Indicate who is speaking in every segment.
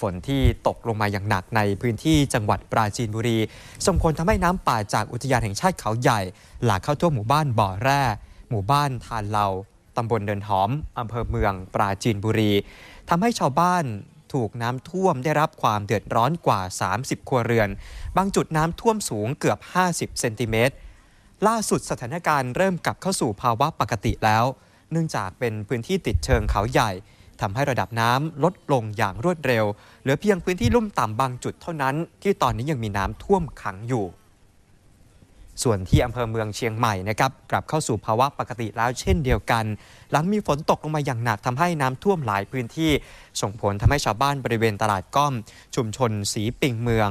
Speaker 1: ฝนที่ตกลงมาอย่างหนักในพื้นที่จังหวัดปราจีนบุรี ส่งผลทำให้น้ำป่าจากอุทยานแห่งชาติเขาใหญ่ หลากเข้าทั่วหมู่บ้านบ่อแร่ หมู่บ้านทานเหลาตำบลเดินหอมอำเภอเมืองปราจีนบุรีทำให้ชาวบ้านถูกน้ำท่วมได้รับความเดือดร้อนกว่า 30 ครัวเรือน บางจุดน้ำท่วมสูงเกือบ 50 เซนติเมตร ล่าสุดสถานการณ์เริ่มกลับเข้าสู่ภาวะปกติแล้ว เนื่องจากเป็นพื้นที่ติดเชิงเขาใหญ่ทำให้ระดับน้ำลดลงอย่างรวดเร็วเหลือเพียงพื้นที่ลุ่มต่ำบางจุดเท่านั้น ที่ตอนนี้ยังมีน้ำท่วมขังอยู่ ส่วนที่อำเภอเมืองเชียงใหม่นะครับกลับเข้าสู่ภาวะปกติแล้ว เช่นเดียวกัน หลังมีฝนตกลงมาอย่างหนักทำให้น้ำท่วมหลายพื้นที่ ส่งผลทำให้ชาวบ้านบริเวณตลาดก้อม ชุมชน สีปิงเมือง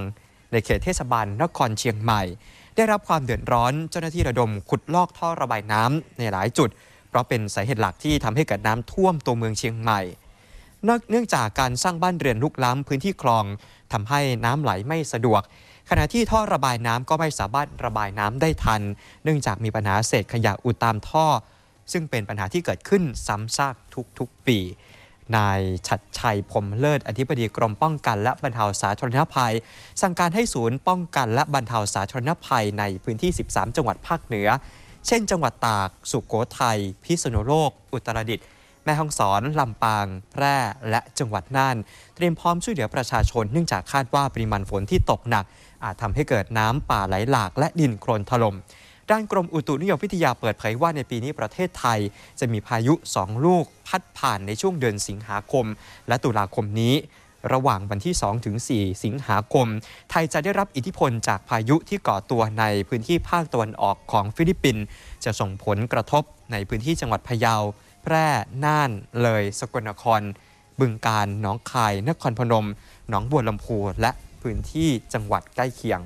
Speaker 1: ในเขตเทศบาลนครเชียงใหม่ ได้รับความเดือดร้อนเจ้าหน้าที่ระดมขุดลอกท่อระบายน้ำในหลายจุดพราะเป็นสาเหตุหลักที่ทำให้เกิดน้ำท่วมตัวเมืองเชียงใหม่ เนื่องจากการสร้างบ้านเรือนลุกล้ำพื้นที่คลองทำให้น้ำไหลไม่สะดวก ขณะที่ท่อระบายน้ำก็ไม่สามารถระบายน้ำได้ทันเนื่องจากมีปัญหาเศษขยะอุดตามท่อ ซึ่งเป็นปัญหาที่เกิดขึ้นซ้ำซากทุก ๆ ปี นายชัดชัยพรมเลิศอธิบดีกรม ป้องกันและบรรเทาสาธารณภัยสั่งการให้ศูนย์ป้องกันและบรรเทาสาธารณภัยในพื้นที่ 13 จังหวัดภาคเหนือเช่นจังหวัดตากสุโขทัยพิษณุโลก อุตรดิตถ์แม่ฮ่องสอนลำปาง แพร่และจังหวัดน่านเตรียมพร้อมช่วยเหลือประชาชนเนื่องจากคาดว่าปริมาณฝนที่ตกหนัก อาจทำให้เกิดน้ำป่าไหลหลาก และดินโคลนถล่มด้านกรมอุตุนิยมวิทยาเปิดเผยว่าในปีนี้ประเทศไทยจะมีพายุ 2 ลูก พัดผ่านในช่วงเดือนสิงหาคม และตุลาคมนี้ระหว่างวันที่ 2 ถึง 4 สิงหาคม ไทยจะได้รับอิทธิพลจากพายุที่ก่อตัวในพื้นที่ภาคตะวันออกของฟิลิปปินส์จะส่งผลกระทบในพื้นที่จังหวัดพะเยา แพร่ น่าน เลย สกลนคร บึงการหนองคาย นครพนม หนองบัวลำพูและพื้นที่จังหวัดใกล้เคียง